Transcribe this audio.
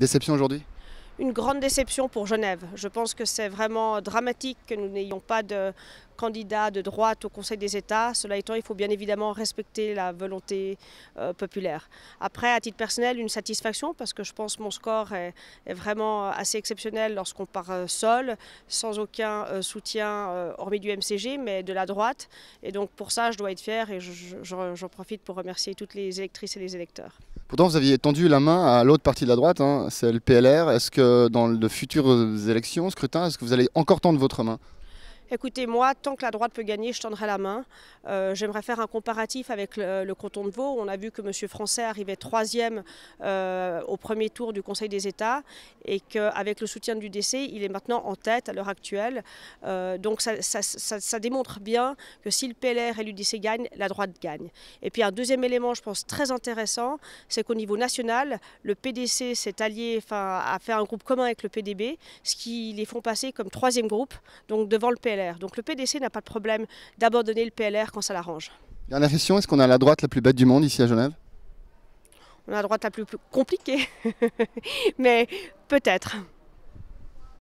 Déception aujourd'hui une grande déception pour Genève. Je pense que c'est vraiment dramatique que nous n'ayons pas de candidat de droite au Conseil des États. Cela étant, il faut bien évidemment respecter la volonté euh, populaire. Après, à titre personnel, une satisfaction parce que je pense que mon score est, vraiment euh, assez exceptionnel lorsqu'on part euh, seul, sans aucun soutien hormis du MCG, mais de la droite. Et donc pour ça, je dois être fier et j'en profite pour remercier toutes les électrices et les électeurs. Pourtant, vous aviez tendu la main à l'autre partie de la droite, hein, c'est le PLR. Est-ce que dans de futures euh, élections, scrutins, est-ce que vous allez encore tendre votre main Écoutez, moi, tant que la droite peut gagner, je tendrai la main. Euh, j'aimerais faire un comparatif avec le, canton de Vaud. On a vu que M. Français arrivait troisième euh, au premier tour du Conseil des États et qu'avec le soutien du DC, il est maintenant en tête à l'heure actuelle. Euh, donc ça, démontre bien que si le PLR et l'UDC gagnent, la droite gagne. Et puis un deuxième élément, je pense, très intéressant, c'est qu'au niveau national, le PDC s'est allié, enfin, a fait un groupe commun avec le PDB, ce qui les font passer comme troisième groupe, donc devant le PLR. Donc le PDC n'a pas de problème d'abandonner le PLR quand ça l'arrange. Dernière question, est-ce qu'on a la droite la plus bête du monde ici à Genève On a la droite la plus compliquée, mais peut-être.